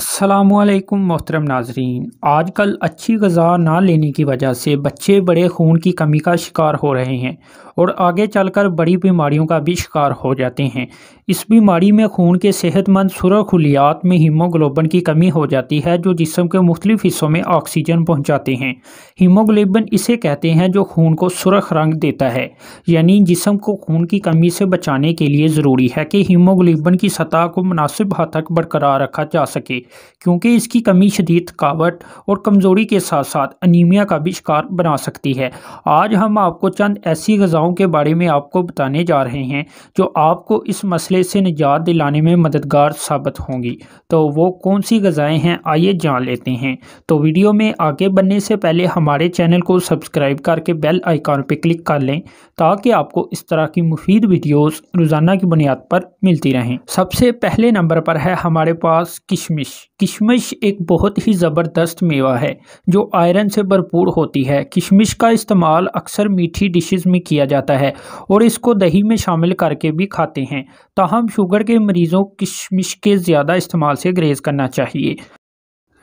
असलकुम मोहतरम नाजरीन आजकल अच्छी गज़ा ना लेने की वजह से बच्चे बड़े खून की कमी का शिकार हो रहे हैं और आगे चलकर बड़ी बीमारियों का भी शिकार हो जाते हैं इस बीमारी में खून के सेहतमंद सुरखलियात में हीमोग्लोबन की कमी हो जाती है जो जिसम के मुख्तु हिस्सों में ऑक्सीजन पहुँचाते हैं हीमोग्लोबन इसे कहते हैं जो खून को सुरख रंग देता है यानी जिसम को खून की कमी से बचाने के लिए ज़रूरी है कि हीमोग्लोबन की सतह को मुनासिब हद तक बरकरार रखा जा सके क्योंकि इसकी कमी शदीद थकावट और कमज़ोरी के साथ साथ अनीमिया का भी शिकार बना सकती है आज हम आपको चंद ऐसी गज़ाओं के बारे में आपको बताने जा रहे हैं जो आपको इस मसले से निजात दिलाने में मददगार साबित होंगी तो वो कौन सी गज़ाएँ हैं आइए जान लेते हैं तो वीडियो में आगे बनने से पहले हमारे चैनल को सब्सक्राइब करके बेल आइकॉन पर क्लिक कर लें ताकि आपको इस तरह की मुफीद वीडियोज़ रोज़ाना की बुनियाद पर मिलती रहें सबसे पहले नंबर पर है हमारे पास किशमिश किशमिश किशमिश एक बहुत ही ज़बरदस्त मेवा है जो आयरन से भरपूर होती है किशमिश का इस्तेमाल अक्सर मीठी डिशेस में किया जाता है और इसको दही में शामिल करके भी खाते हैं ताहम शुगर के मरीज़ों किशमिश के ज़्यादा इस्तेमाल से ग्रेज़ करना चाहिए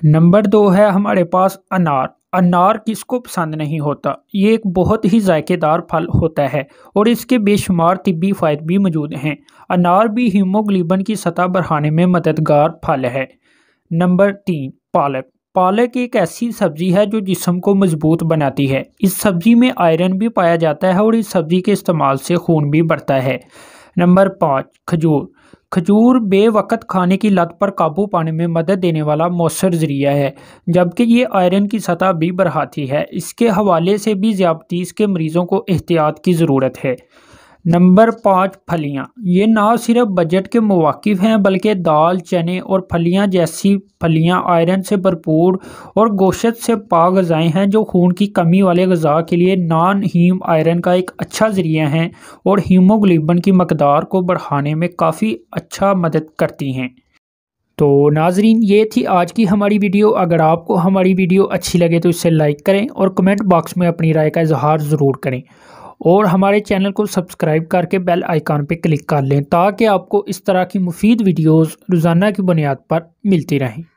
नंबर दो है हमारे पास अनार अनार किसको पसंद नहीं होता ये एक बहुत ही जायकेदार फल होता है और इसके बेशुमार तिब्बी फ़ायदे भी मौजूद हैं अनार भी हीमोग्लोबिन की सतह बढ़ाने में मददगार फल है नंबर तीन पालक पालक एक ऐसी सब्जी है जो जिसम को मजबूत बनाती है इस सब्जी में आयरन भी पाया जाता है और इस सब्जी के इस्तेमाल से खून भी बढ़ता है नंबर पाँच खजूर खजूर बेवक़त खाने की लत पर काबू पाने में मदद देने वाला मौसर ज़रिया है जबकि ये आयरन की सतह भी बढ़ाती है इसके हवाले से भी ज़्यादतीस के मरीज़ों को एहतियात की ज़रूरत है नंबर पाँच फलियां ये ना सिर्फ बजट के मौक़ हैं बल्कि दाल चने और फलियां जैसी फलियां आयरन से भरपूर और गोशत से पा गज़ाएँ हैं जो खून की कमी वाले गज़ा के लिए नान हीम आयरन का एक अच्छा ज़रिया हैं और हीमोग्लोबिन की मकदार को बढ़ाने में काफ़ी अच्छा मदद करती हैं तो नाजरीन ये थी आज की हमारी वीडियो अगर आपको हमारी वीडियो अच्छी लगे तो इसे लाइक करें और कमेंट बॉक्स में अपनी राय का इजहार ज़रूर करें और हमारे चैनल को सब्सक्राइब करके बेल आइकान पर क्लिक कर लें ताकि आपको इस तरह की मुफीद वीडियोज़ रोज़ाना की बुनियाद पर मिलती रहें